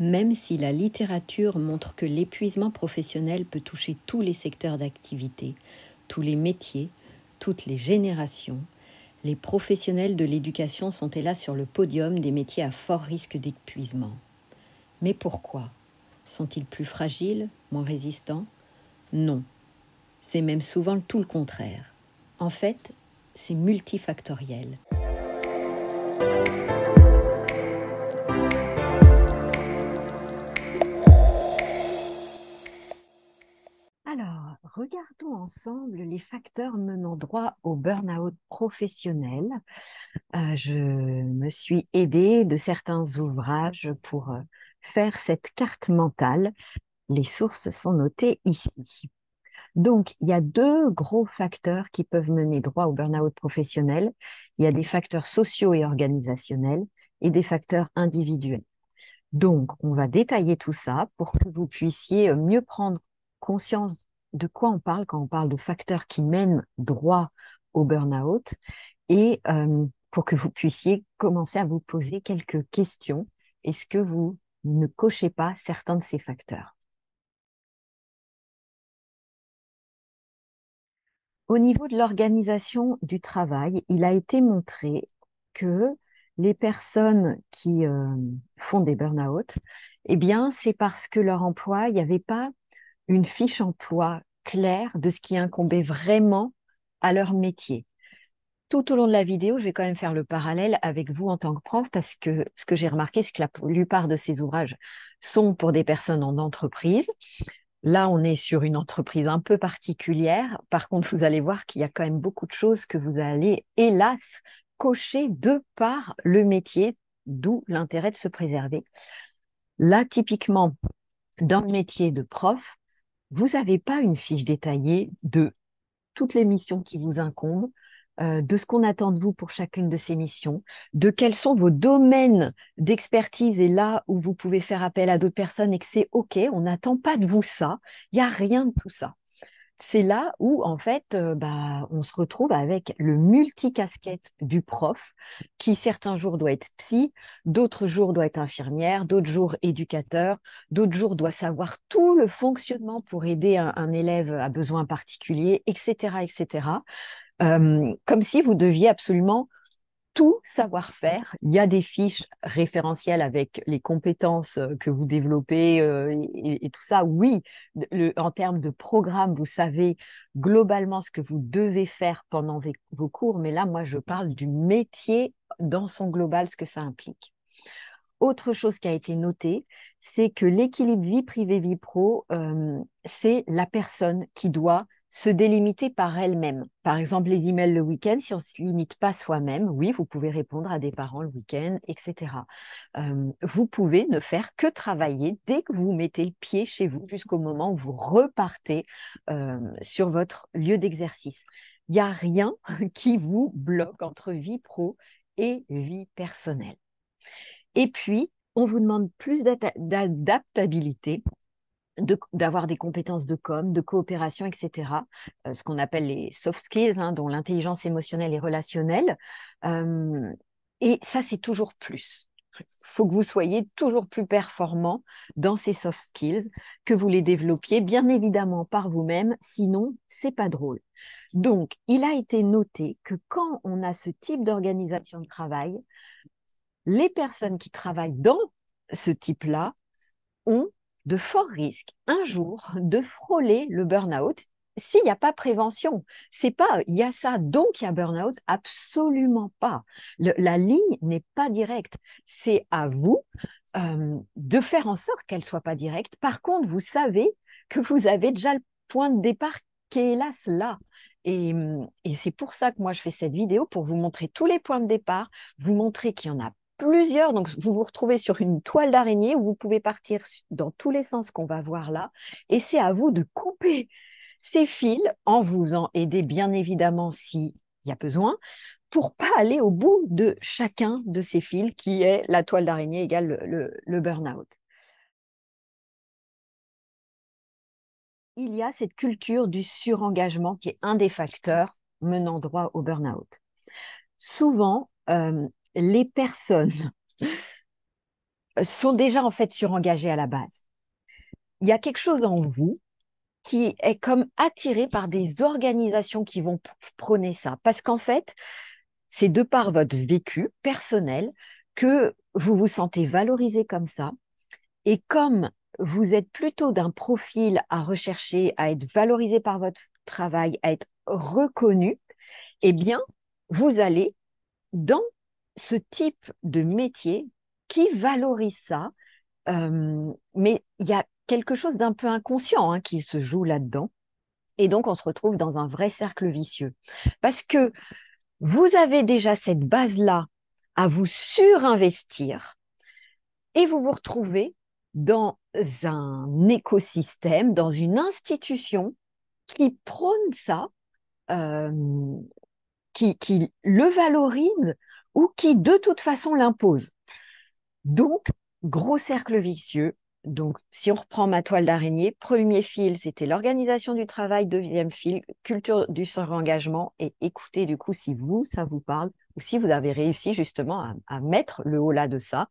même si la littérature montre que l'épuisement professionnel peut toucher tous les secteurs d'activité, tous les métiers, toutes les générations, les professionnels de l'éducation sont hélas sur le podium des métiers à fort risque d'épuisement. Mais pourquoi Sont-ils plus fragiles, moins résistants Non. C'est même souvent tout le contraire. En fait, c'est multifactoriel. regardons ensemble les facteurs menant droit au burn-out professionnel. Euh, je me suis aidée de certains ouvrages pour euh, faire cette carte mentale. Les sources sont notées ici. Donc, il y a deux gros facteurs qui peuvent mener droit au burn-out professionnel. Il y a des facteurs sociaux et organisationnels et des facteurs individuels. Donc, on va détailler tout ça pour que vous puissiez mieux prendre conscience de quoi on parle quand on parle de facteurs qui mènent droit au burn-out et euh, pour que vous puissiez commencer à vous poser quelques questions. Est-ce que vous ne cochez pas certains de ces facteurs Au niveau de l'organisation du travail, il a été montré que les personnes qui euh, font des burn-out, eh bien, c'est parce que leur emploi, il n'y avait pas une fiche emploi claire de ce qui incombait vraiment à leur métier. Tout au long de la vidéo, je vais quand même faire le parallèle avec vous en tant que prof parce que ce que j'ai remarqué, c'est que la plupart de ces ouvrages sont pour des personnes en entreprise. Là, on est sur une entreprise un peu particulière. Par contre, vous allez voir qu'il y a quand même beaucoup de choses que vous allez, hélas, cocher de par le métier, d'où l'intérêt de se préserver. Là, typiquement, dans le métier de prof, vous n'avez pas une fiche détaillée de toutes les missions qui vous incombent, euh, de ce qu'on attend de vous pour chacune de ces missions, de quels sont vos domaines d'expertise et là où vous pouvez faire appel à d'autres personnes et que c'est OK, on n'attend pas de vous ça, il n'y a rien de tout ça c'est là où en fait euh, bah, on se retrouve avec le multicasquette du prof qui certains jours doit être psy, d'autres jours doit être infirmière, d'autres jours éducateur, d'autres jours doit savoir tout le fonctionnement pour aider un, élève à besoin particulier, etc. etc. comme si vous deviez absolument tout savoir-faire. Il y a des fiches référentielles avec les compétences euh, que vous développez euh, et, tout ça. Oui, en termes de programme, vous savez globalement ce que vous devez faire pendant vos cours, mais là, moi, je parle du métier dans son global, ce que ça implique. Autre chose qui a été notée, c'est que l'équilibre vie privée-vie pro, euh, c'est la personne qui doit se délimiter par elle-même. Par exemple, les emails le week-end, si on ne se limite pas soi-même, oui, vous pouvez répondre à des parents le week-end, etc. Euh, vous pouvez ne faire que travailler dès que vous mettez le pied chez vous jusqu'au moment où vous repartez euh, sur votre lieu d'exercice. Il n'y a rien qui vous bloque entre vie pro et vie personnelle. Et puis, on vous demande plus d'adaptabilité d'avoir des compétences de com, de coopération, etc. Euh, ce qu'on appelle les soft skills, hein, dont l'intelligence émotionnelle et relationnelle. Euh, et ça, c'est toujours plus. Il faut que vous soyez toujours plus performant dans ces soft skills, que vous les développiez, bien évidemment par vous-même, sinon, c'est pas drôle. Donc, il a été noté que quand on a ce type d'organisation de travail, les personnes qui travaillent dans ce type-là ont de forts risques un jour de frôler le burn-out s'il n'y a pas prévention. C'est pas il y a ça donc il y a burn-out, absolument pas. la ligne n'est pas directe. C'est à vous euh, de faire en sorte qu'elle soit pas directe. Par contre, vous savez que vous avez déjà le point de départ qui est hélas là. Et, et c'est pour ça que moi je fais cette vidéo, pour vous montrer tous les points de départ, vous montrer qu'il y en a plusieurs, donc vous vous retrouvez sur une toile d'araignée où vous pouvez partir dans tous les sens qu'on va voir là, et c'est à vous de couper ces fils en vous en aider bien évidemment s'il y a besoin, pour pas aller au bout de chacun de ces fils qui est la toile d'araignée égale le, burn-out. Il y a cette culture du surengagement qui est un des facteurs menant droit au burn-out. Souvent, euh, les personnes sont déjà en fait surengagées à la base. Il y a quelque chose en vous qui est comme attiré par des organisations qui vont prôner ça. Parce qu'en fait, c'est de par votre vécu personnel que vous vous sentez valorisé comme ça. Et comme vous êtes plutôt d'un profil à rechercher, à être valorisé par votre travail, à être reconnu, eh bien, vous allez dans ce type de métier qui valorise ça. Euh, mais il y a quelque chose d'un peu inconscient hein, qui se joue là-dedans. Et donc, on se retrouve dans un vrai cercle vicieux. Parce que vous avez déjà cette base-là à vous surinvestir et vous vous retrouvez dans un écosystème, dans une institution qui prône ça, euh, qui, le valorise ou qui de toute façon l'impose. Donc, gros cercle vicieux. Donc, si on reprend ma toile d'araignée, premier fil, c'était l'organisation du travail, deuxième fil, culture du surengagement et écoutez du coup si vous, ça vous parle ou si vous avez réussi justement à, mettre le haut là de ça.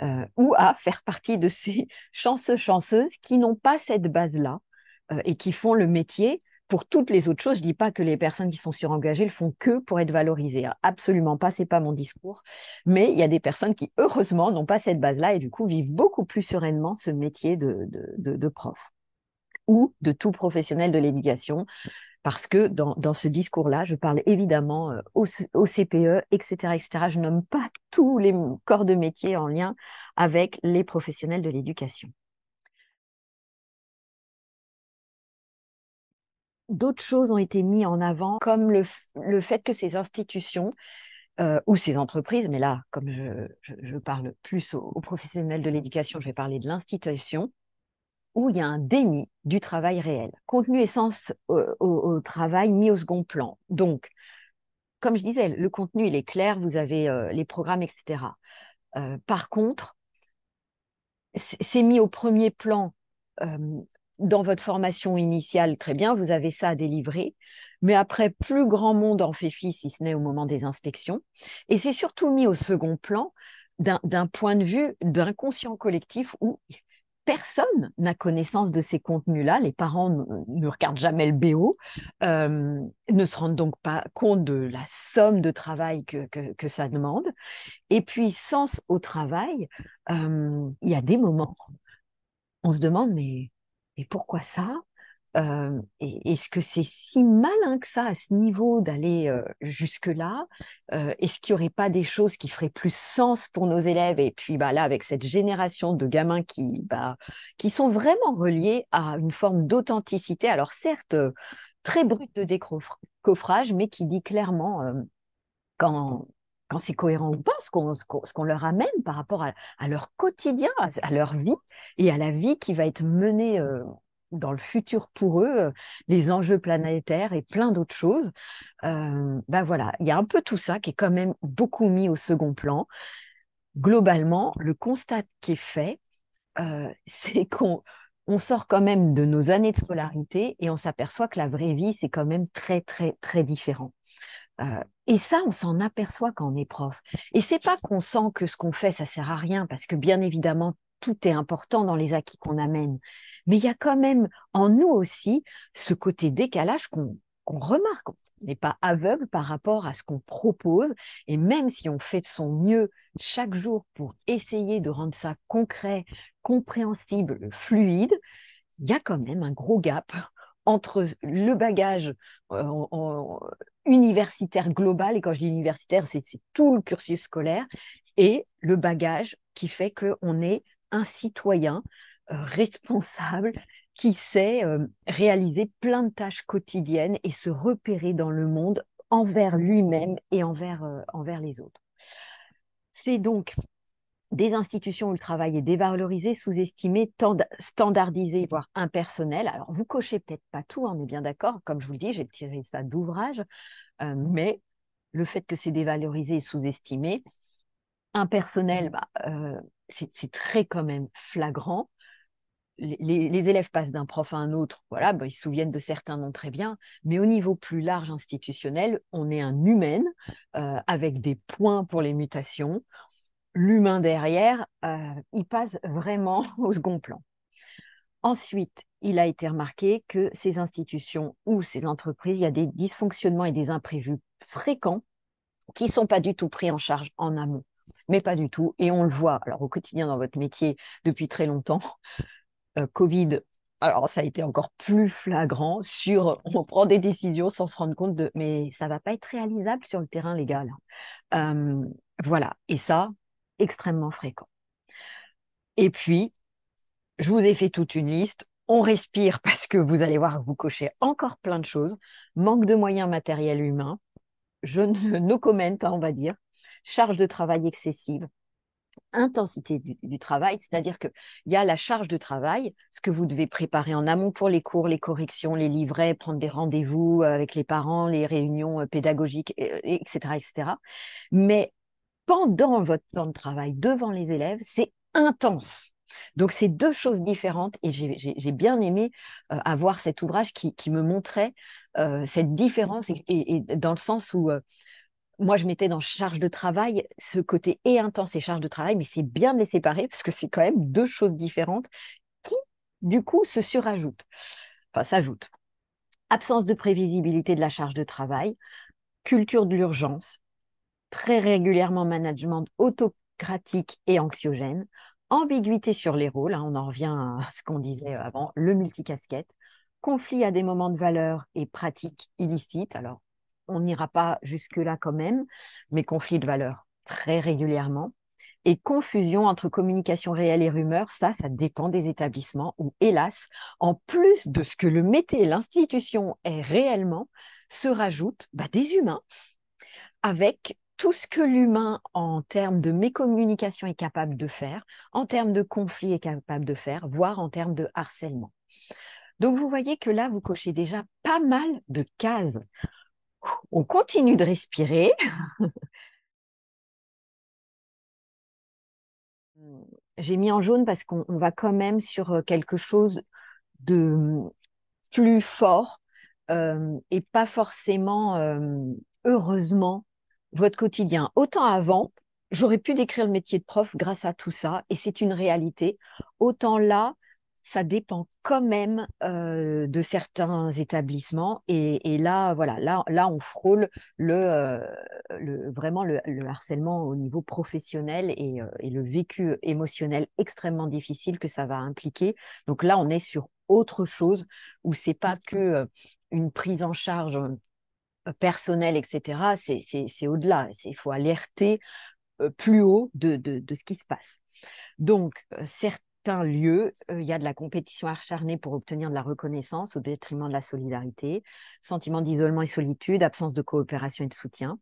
Euh, ou à faire partie de ces chanceux, chanceuses qui n'ont pas cette base-là euh, et qui font le métier pour toutes les autres choses, je ne dis pas que les personnes qui sont surengagées le font que pour être valorisées. Hein. Absolument pas, n'est pas mon discours. Mais il y a des personnes qui, heureusement, n'ont pas cette base-là et du coup vivent beaucoup plus sereinement ce métier de, prof ou de tout professionnel de l'éducation. Parce que dans, ce discours-là, je parle évidemment euh, au, CPE, etc., etc. Je nomme pas tous les corps de métier en lien avec les professionnels de l'éducation. d'autres choses ont été mises en avant, comme le, fait que ces institutions euh, ou ces entreprises, mais là, comme je, je, parle plus aux, professionnels de l'éducation, je vais parler de l'institution, où il y a un déni du travail réel. Contenu essence euh, au, travail mis au second plan. Donc, comme je disais, le contenu, il est clair, vous avez euh, les programmes, etc. par contre, c'est mis au premier plan dans votre formation initiale, très bien, vous avez ça à délivrer, mais après, plus grand monde en fait fi, si ce n'est au moment des inspections. Et c'est surtout mis au second plan d'un point de vue d'un conscient collectif où personne n'a connaissance de ces contenus-là. Les parents ne regardent jamais le BO, euh, ne se rendent donc pas compte de la somme de travail que, que, ça demande. Et puis, sens au travail, euh, il y a des moments, on se demande, mais mais pourquoi ça euh, Est-ce que c'est si malin que ça à ce niveau d'aller euh, jusque-là euh, Est-ce qu'il n'y aurait pas des choses qui feraient plus sens pour nos élèves Et puis bah, là, avec cette génération de gamins qui, bah, qui sont vraiment reliés à une forme d'authenticité, alors certes très brute de décoffrage, mais qui dit clairement quand quand c'est cohérent ou pas, ce qu'on leur amène par rapport à, leur quotidien, à, leur vie et à la vie qui va être menée euh, dans le futur pour eux, euh, les enjeux planétaires et plein d'autres choses. Euh, bah voilà, il y a un peu tout ça qui est quand même beaucoup mis au second plan. Globalement, le constat qui est fait, c'est qu'on sort quand même de nos années de scolarité et on s'aperçoit que la vraie vie, c'est quand même très, très, très différent. Euh, et ça, on s'en aperçoit quand on est prof. Et c'est pas qu'on sent que ce qu'on fait, ça sert à rien, parce que bien évidemment, tout est important dans les acquis qu'on amène. Mais il y a quand même en nous aussi ce côté décalage qu'on qu'on remarque. On n'est pas aveugle par rapport à ce qu'on propose. Et même si on fait de son mieux chaque jour pour essayer de rendre ça concret, compréhensible, fluide, il y a quand même un gros gap entre le bagage euh, universitaire global, et quand je dis universitaire, c'est tout le cursus scolaire, et le bagage qui fait qu'on est un citoyen euh, responsable qui sait euh, réaliser plein de tâches quotidiennes et se repérer dans le monde envers lui-même et envers, envers les autres. C'est donc des institutions où le travail est dévalorisé, sous-estimé, standardisé, voire impersonnel. Alors, vous cochez peut-être pas tout, hein, on est bien d'accord. Comme je vous le dis, j'ai tiré ça d'ouvrage. Euh, mais le fait que c'est dévalorisé et sous-estimé, impersonnel, bah, euh, c'est très quand même flagrant. Les, élèves passent d'un prof à un autre, voilà, bah, ils se souviennent de certains noms très bien, mais au niveau plus large institutionnel, on est un humain euh, avec des points pour les mutations, l'humain derrière, euh, il passe vraiment au second plan. Ensuite, il a été remarqué que ces institutions ou ces entreprises, il y a des dysfonctionnements et des imprévus fréquents qui ne sont pas du tout pris en charge en amont, mais pas du tout. Et on le voit alors au quotidien dans votre métier depuis très longtemps. Euh, Covid, alors ça a été encore plus flagrant sur on prend des décisions sans se rendre compte de mais ça va pas être réalisable sur le terrain légal. Hein. Euh, voilà. Et ça, extrêmement fréquent. Et puis, je vous ai fait toute une liste. On respire parce que vous allez voir que vous cochez encore plein de choses. Manque de moyens matériels humains. Je ne, no hein, on va dire. Charge de travail excessive. Intensité du, travail, c'est-à-dire qu'il y a la charge de travail, ce que vous devez préparer en amont pour les cours, les corrections, les livrets, prendre des rendez-vous euh, avec les parents, les réunions euh, pédagogiques, etc., etc. Mais pendant votre temps de travail devant les élèves, c'est intense. Donc c'est deux choses différentes et j'ai bien aimé euh, avoir cet ouvrage qui, me montrait euh, cette différence et, dans le sens où euh, moi je mettais dans charge de travail ce côté et intense et charge de travail, mais c'est bien de les séparer parce que c'est quand même deux choses différentes qui du coup se surajoutent, enfin s'ajoutent. Absence de prévisibilité de la charge de travail, culture de l'urgence, très régulièrement management autocratique et anxiogène, ambiguïté sur les rôles, hein, on en revient à ce qu'on disait avant, le multicasquette, conflit à des moments de valeur et pratiques illicites, alors on n'ira pas jusque-là quand même, mais conflit de valeur très régulièrement, et confusion entre communication réelle et rumeur, ça, ça dépend des établissements où, hélas, en plus de ce que le métier, l'institution est réellement, se rajoutent bah, des humains avec tout ce que l'humain, en termes de mécommunication, est capable de faire, en termes de conflit, est capable de faire, voire en termes de harcèlement. Donc, vous voyez que là, vous cochez déjà pas mal de cases. On continue de respirer. J'ai mis en jaune parce qu'on va quand même sur euh, quelque chose de hum, plus fort euh, et pas forcément, euh, heureusement, votre quotidien. Autant avant, j'aurais pu décrire le métier de prof grâce à tout ça, et c'est une réalité. Autant là, ça dépend quand même euh, de certains établissements. Et, là, voilà, là, on frôle le, euh, vraiment le, harcèlement au niveau professionnel euh, et, le vécu émotionnel extrêmement difficile que ça va impliquer. Donc là, on est sur autre chose où c'est pas que une prise en charge personnel, etc., c'est au-delà. Il faut alerter euh, plus haut de, ce qui se passe. Donc, euh, certains lieux, euh, il y a de la compétition acharnée pour obtenir de la reconnaissance au détriment de la solidarité, sentiment d'isolement et solitude, absence de coopération et de soutien.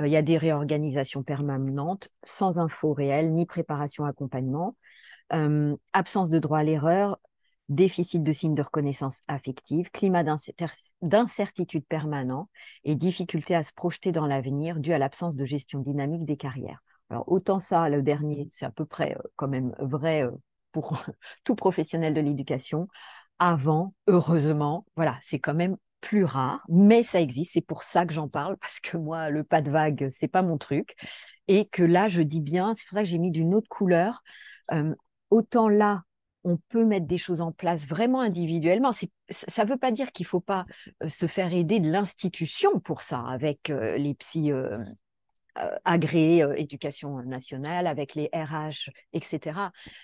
il y a des réorganisations permanentes, sans info réelle, ni préparation, accompagnement. absence de droit à l'erreur, déficit de signes de reconnaissance affective, climat d'incertitude permanent et difficulté à se projeter dans l'avenir dû à l'absence de gestion dynamique des carrières. Alors autant ça, le dernier, c'est à peu près euh, quand même vrai euh, pour tout professionnel de l'éducation. Avant, heureusement, voilà, c'est quand même plus rare, mais ça existe. C'est pour ça que j'en parle parce que moi, le pas de vague, c'est pas mon truc, et que là, je dis bien. C'est pour ça que j'ai mis d'une autre couleur. Euh, autant là, on peut mettre des choses en place vraiment individuellement. Ça ne veut pas dire qu'il ne faut pas euh, se faire aider de l'institution pour ça, avec euh, les psys euh, agréés éducation nationale, avec les RH, etc.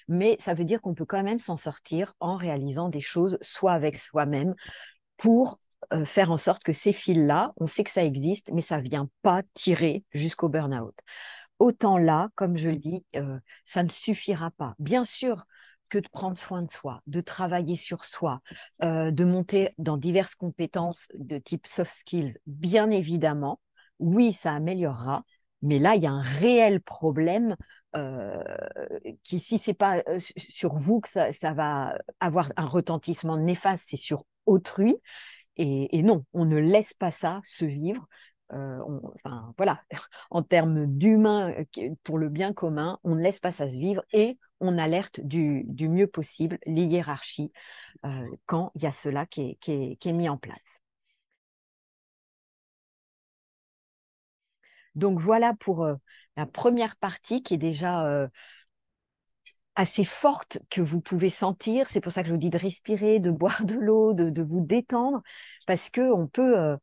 Mais ça veut dire qu'on peut quand même s'en sortir en réalisant des choses soit avec soi-même pour faire en sorte que ces fils-là, on sait que ça existe, mais ça ne vient pas tirer jusqu'au burn-out. Autant là, comme je le dis, ça ne suffira pas. Bien sûr, que de prendre soin de soi, de travailler sur soi, euh, de monter dans diverses compétences de type soft skills, bien évidemment, oui, ça améliorera, mais là, il y a un réel problème euh, qui, si c'est pas euh, sur vous que ça, va avoir un retentissement néfaste, c'est sur autrui. et non, on ne laisse pas ça se vivre. Euh, enfin, voilà, en termes d'humain, euh, pour le bien commun, on ne laisse pas ça se vivre et on alerte du, mieux possible les hiérarchies euh, quand il y a cela qui est, mis en place. Donc voilà pour la première partie qui est déjà assez forte que vous pouvez sentir. C'est pour ça que je vous dis de respirer, de boire de l'eau, de, de, vous détendre, parce que on peut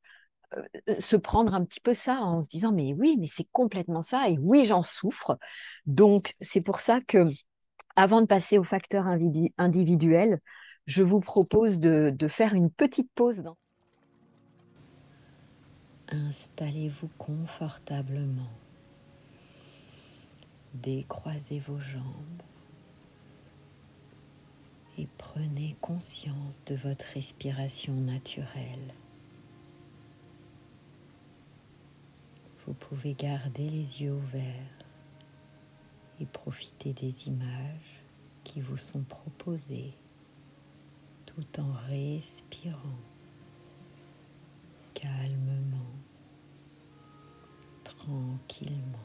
euh, euh, se prendre un petit peu ça en se disant mais oui mais c'est complètement ça et oui j'en souffre donc c'est pour ça que avant de passer au facteur individuel je vous propose de, faire une petite pause dans... installez-vous confortablement décroisez vos jambes et prenez conscience de votre respiration naturelle vous pouvez garder les yeux ouverts et profiter des images qui vous sont proposées tout en respirant calmement, tranquillement.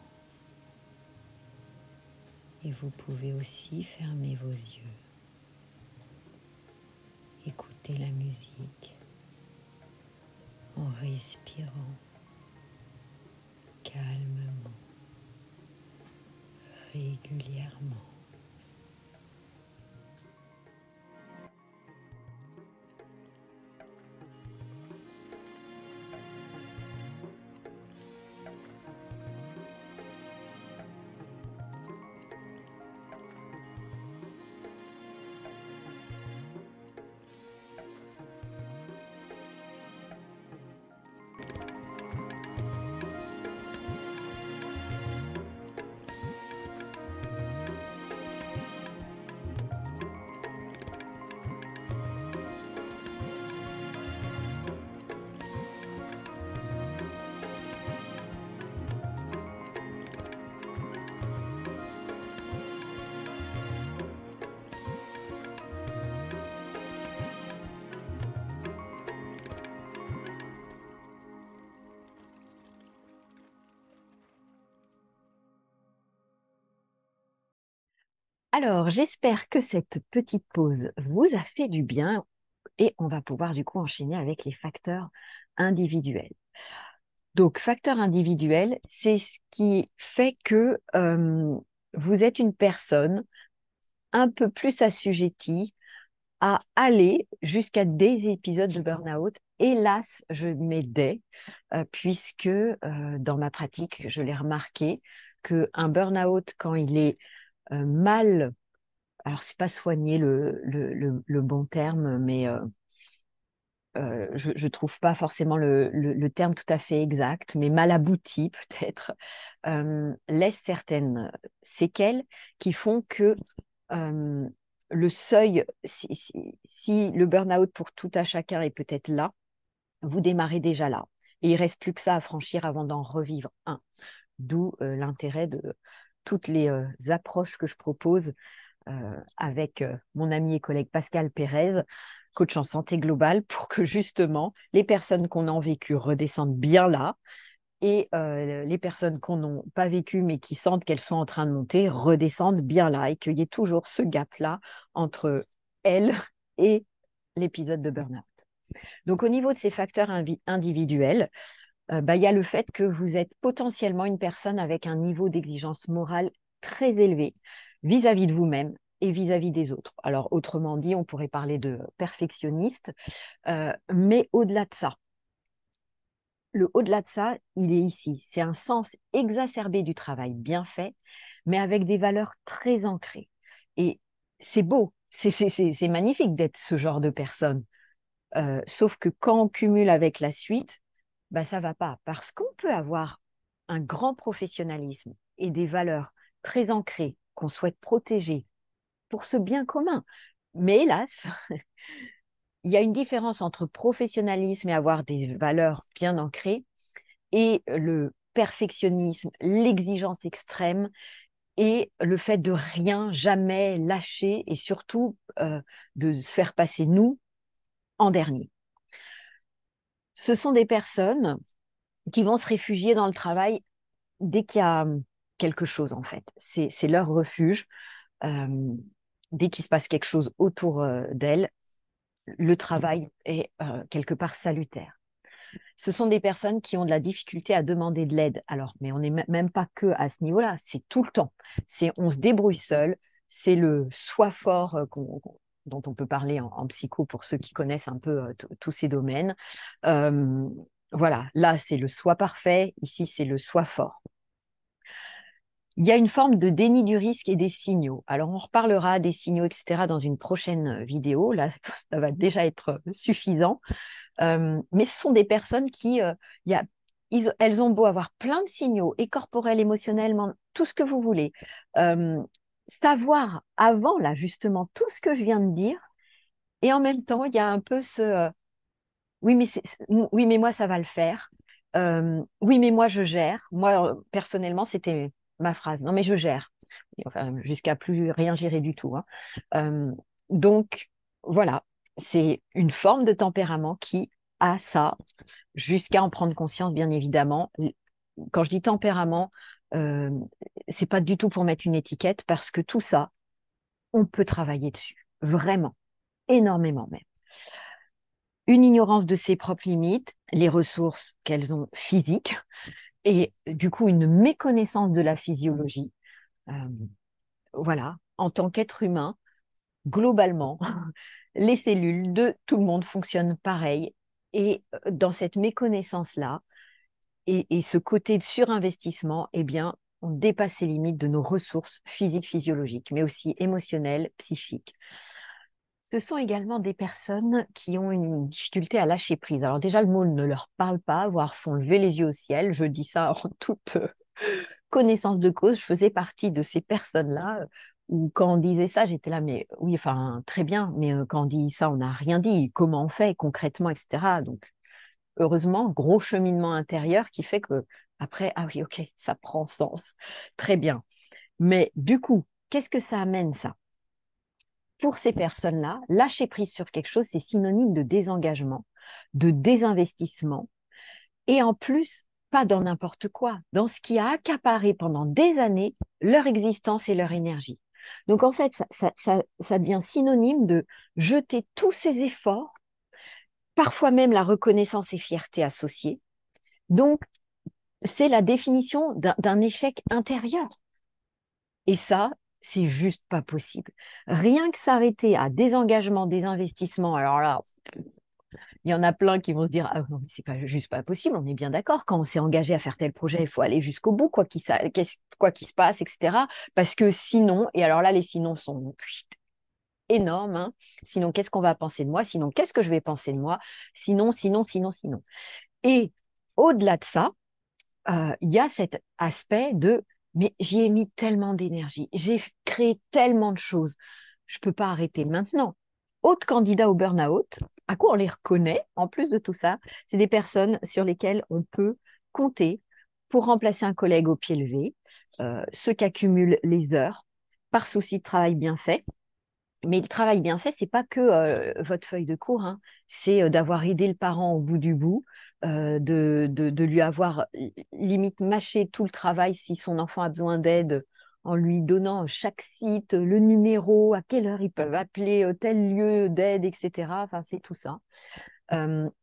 Et vous pouvez aussi fermer vos yeux, écouter la musique en respirant calmement, régulièrement. Alors, j'espère que cette petite pause vous a fait du bien et on va pouvoir du coup enchaîner avec les facteurs individuels. Donc, facteur individuel, c'est ce qui fait que vous êtes une personne un peu plus assujettie à aller jusqu'à des épisodes de burn-out. Hélas, je m'aidais, euh, puisque euh, dans ma pratique, je l'ai remarqué, qu'un burn-out, quand il est euh, mal, alors c'est pas soigner le, le, bon terme, mais euh, euh, je ne trouve pas forcément le, terme tout à fait exact, mais mal abouti peut-être, laisse certaines séquelles qui font que le seuil, si, le burn-out pour tout à chacun est peut-être là, vous démarrez déjà là. Et il reste plus que ça à franchir avant d'en revivre un. D'où l'intérêt de toutes les approches que je propose avec mon ami et collègue Pascal Pérez, coach en santé globale, pour que justement les personnes qu'on a en vécu redescendent bien là et les personnes qu'on n'a pas vécu mais qui sentent qu'elles sont en train de monter redescendent bien là et qu'il y ait toujours ce gap-là entre elles et l'épisode de burn-out. Donc au niveau de ces facteurs individuels, euh, bah, il y a le fait que vous êtes potentiellement une personne avec un niveau d'exigence morale très élevé vis-à-vis de vous-même et vis-à-vis des autres. Alors, autrement dit, on pourrait parler de perfectionniste, euh, mais au-delà de ça, le au-delà de ça, il est ici. C'est un sens exacerbé du travail bien fait, mais avec des valeurs très ancrées. Et c'est beau, c'est magnifique d'être ce genre de personne. Euh, sauf que quand on cumule avec la suite, bah, ça va pas. Parce qu'on peut avoir un grand professionnalisme et des valeurs très ancrées qu'on souhaite protéger pour ce bien commun. Mais hélas, il y a une différence entre professionnalisme et avoir des valeurs bien ancrées et le perfectionnisme, l'exigence extrême et le fait de rien jamais lâcher et surtout euh, de se faire passer nous en dernier ce sont des personnes qui vont se réfugier dans le travail dès qu'il y a hum, quelque chose, en fait. C'est leur refuge. Hum, dès qu'il se passe quelque chose autour euh, d'elles, le travail est euh, quelque part salutaire. Ce sont des personnes qui ont de la difficulté à demander de l'aide. Alors, mais on n'est même pas que à ce niveau-là, c'est tout le temps. C'est on se débrouille seul, c'est le soi fort euh, qu'on dont on peut parler en, psycho pour ceux qui connaissent un peu tous ces domaines. voilà, là c'est le soi parfait, ici c'est le soi fort. Il y a une forme de déni du risque et des signaux. Alors, on reparlera des signaux, etc., dans une prochaine vidéo. Là, ça va déjà être suffisant. mais ce sont des personnes qui, y a, elles ont beau avoir plein de signaux, et corporels, émotionnellement, tout ce que vous voulez savoir avant, là, justement, tout ce que je viens de dire. Et en même temps, il y a un peu ce euh, oui, mais oui, mais moi, ça va le faire. Euh, oui, mais moi, je gère. Moi, euh, personnellement, c'était ma phrase. Non, mais je gère. Enfin, jusqu'à plus rien gérer du tout. Hein. donc, voilà, c'est une forme de tempérament qui a ça, jusqu'à en prendre conscience, bien évidemment. Quand je dis tempérament, euh, c'est pas du tout pour mettre une étiquette parce que tout ça, on peut travailler dessus, vraiment, énormément même. Une ignorance de ses propres limites, les ressources qu'elles ont physiques, et du coup une méconnaissance de la physiologie. Euh, voilà, en tant qu'être humain, globalement, les cellules de tout le monde fonctionnent pareil. Et euh, dans cette méconnaissance-là, et, ce côté de surinvestissement, eh bien, on dépasse les limites de nos ressources physiques, physiologiques, mais aussi émotionnelles, psychiques. Ce sont également des personnes qui ont une difficulté à lâcher prise. Alors déjà, le mot ne leur parle pas, voire font lever les yeux au ciel. Je dis ça en toute euh, connaissance de cause. Je faisais partie de ces personnes-là où quand on disait ça, j'étais là, mais oui, enfin, très bien, mais euh, quand on dit ça, on n'a rien dit. Comment on fait concrètement, etc. Donc, heureusement, gros cheminement intérieur qui fait que après, ah oui, ok, ça prend sens. Très bien. Mais du coup, qu'est-ce que ça amène ça Pour ces personnes-là, lâcher prise sur quelque chose, c'est synonyme de désengagement, de désinvestissement. Et en plus, pas dans n'importe quoi, dans ce qui a accaparé pendant des années leur existence et leur énergie. Donc en fait, ça, devient synonyme de jeter tous ces efforts parfois même la reconnaissance et fierté associées. Donc, c'est la définition d'un échec intérieur. Et ça, c'est juste pas possible. Rien que s'arrêter à des engagements, des investissements, alors là, il y en a plein qui vont se dire ah non c'est juste pas possible on est bien d'accord quand on s'est engagé à faire tel projet il faut aller jusqu'au bout quoi qu'il se passe etc parce que sinon et alors là les sinon sont énorme. Hein. Sinon, qu'est-ce qu'on va penser de moi Sinon, qu'est-ce que je vais penser de moi Sinon, sinon, sinon, sinon. Et au-delà de ça, euh, il y a cet aspect de mais j'y ai mis tellement d'énergie, j'ai créé tellement de choses, je ne peux pas arrêter maintenant. Autre candidat au burn-out, à quoi on les reconnaît, en plus de tout ça, c'est des personnes sur lesquelles on peut compter pour remplacer un collègue au pied levé, euh, ceux qui accumulent les heures par souci de travail bien fait, mais le travail bien fait, c'est pas que votre feuille de cours, hein. c'est d'avoir aidé le parent au bout du bout, de, de, lui avoir limite mâché tout le travail si son enfant a besoin d'aide en lui donnant chaque site, le numéro, à quelle heure ils peuvent appeler tel lieu d'aide, etc. Enfin, c'est tout ça,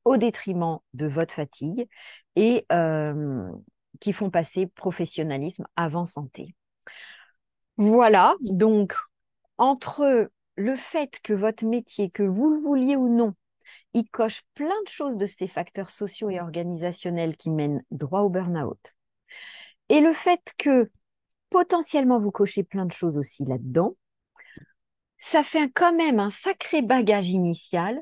au détriment de votre fatigue et qui font passer professionnalisme avant santé. Voilà, donc entre le fait que votre métier, que vous le vouliez ou non, il coche plein de choses de ces facteurs sociaux et organisationnels qui mènent droit au burn-out. Et le fait que potentiellement vous cochez plein de choses aussi là-dedans, ça fait quand même un sacré bagage initial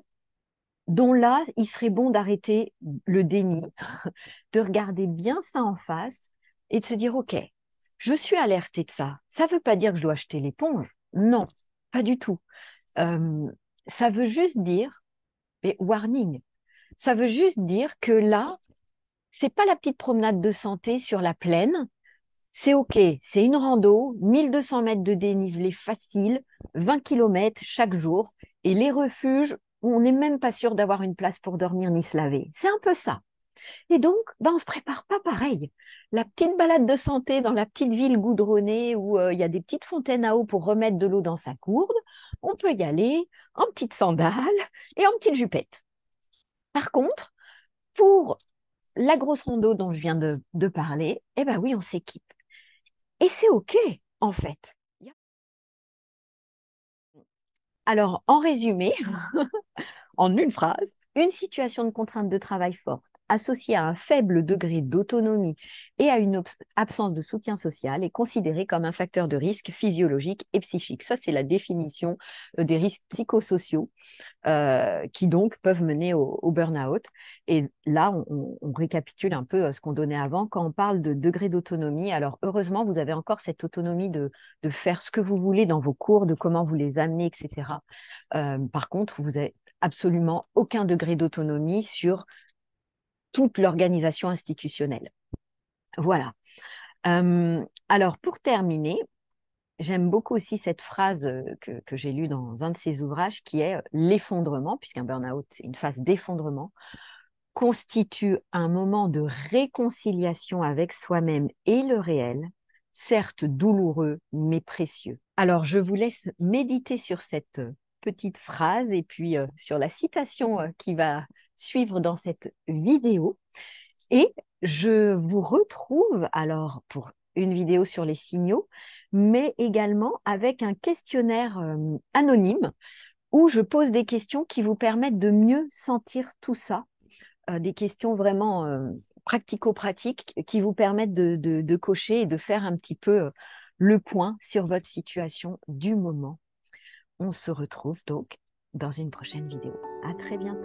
dont là, il serait bon d'arrêter le déni, de regarder bien ça en face et de se dire, OK, je suis alertée de ça. Ça ne veut pas dire que je dois acheter l'éponge. Non, pas du tout. ça veut juste dire, mais warning, ça veut juste dire que là, c'est pas la petite promenade de santé sur la plaine. C'est OK, c'est une rando, 1200 mètres de dénivelé facile, 20 km chaque jour, et les refuges, on n'est même pas sûr d'avoir une place pour dormir ni se laver. C'est un peu ça. Et donc, ben, on ne se prépare pas pareil. La petite balade de santé dans la petite ville goudronnée où euh, il y a des petites fontaines à eau pour remettre de l'eau dans sa gourde, on peut y aller en petites sandales et en petite jupette. Par contre, pour la grosse rondeau dont je viens de, parler, eh bien oui, on s'équipe. Et c'est OK, en fait. Alors, en résumé, en une phrase, une situation de contrainte de travail forte, associé à un faible degré d'autonomie et à une absence de soutien social, est considéré comme un facteur de risque physiologique et psychique. Ça, c'est la définition euh, des risques psychosociaux euh, qui donc peuvent mener au, burn-out. Et là, on, récapitule un peu euh, ce qu'on donnait avant quand on parle de degré d'autonomie. Alors, heureusement, vous avez encore cette autonomie de, faire ce que vous voulez dans vos cours, de comment vous les amenez, etc. par contre, vous avez absolument aucun degré d'autonomie sur toute l'organisation institutionnelle. Voilà. Euh, alors, pour terminer, j'aime beaucoup aussi cette phrase euh, que, j'ai lue dans un de ses ouvrages qui est euh, l'effondrement, puisqu'un burn-out, c'est une phase d'effondrement, constitue un moment de réconciliation avec soi-même et le réel, certes douloureux, mais précieux. Alors, je vous laisse méditer sur cette petite phrase et puis sur la citation qui va suivre dans cette vidéo. Et je vous retrouve alors pour une vidéo sur les signaux, mais également avec un questionnaire euh, anonyme où je pose des questions qui vous permettent de mieux sentir tout ça, euh, des questions vraiment euh, pratico-pratiques qui vous permettent de, de, cocher et de faire un petit peu le point sur votre situation du moment. On se retrouve donc dans une prochaine vidéo. À très bientôt.